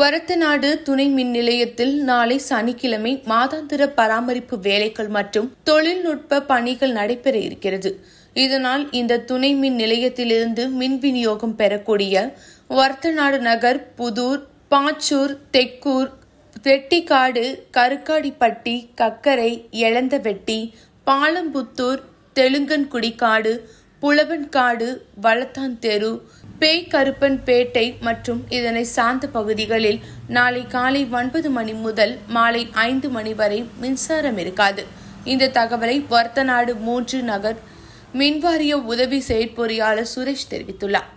வரத்தநாடு துணை மின் நிலையத்தில் நாளை சனிக்கிழமை மாதாந்திர பராமரிப்பு வேலைகள் மற்றும் தொழில்நுட்ப பணிகள் நடைபெற இருக்கிறது இதனால் இந்த துணை மின் நிலையத்திலிருந்து மின் விநியோகம் பெறக்கூடிய வரத்தநாடு நகர் புதூர் பாச்சூர் தெக்கூர் வெட்டிக்காடு கருக்காடிப்பட்டி கக்கரை வெட்டி பாலம்புத்தூர் தெலுங்கன்குடிக்காடு புலவன்காடு வளத்தான் தெரு பேய் கருப்பன் பேட்டை மற்றும் இதனை சார்ந்த பகுதிகளில் நாளை காலை ஒன்பது மணி முதல் மாலை ஐந்து மணி வரை மின்சாரம் இருக்காது இந்த தகவலை வர்த்தநாடு மூன்று நகர் மின்வாரிய உதவி செயற்பொறியாளர் சுரேஷ் தெரிவித்துள்ளார்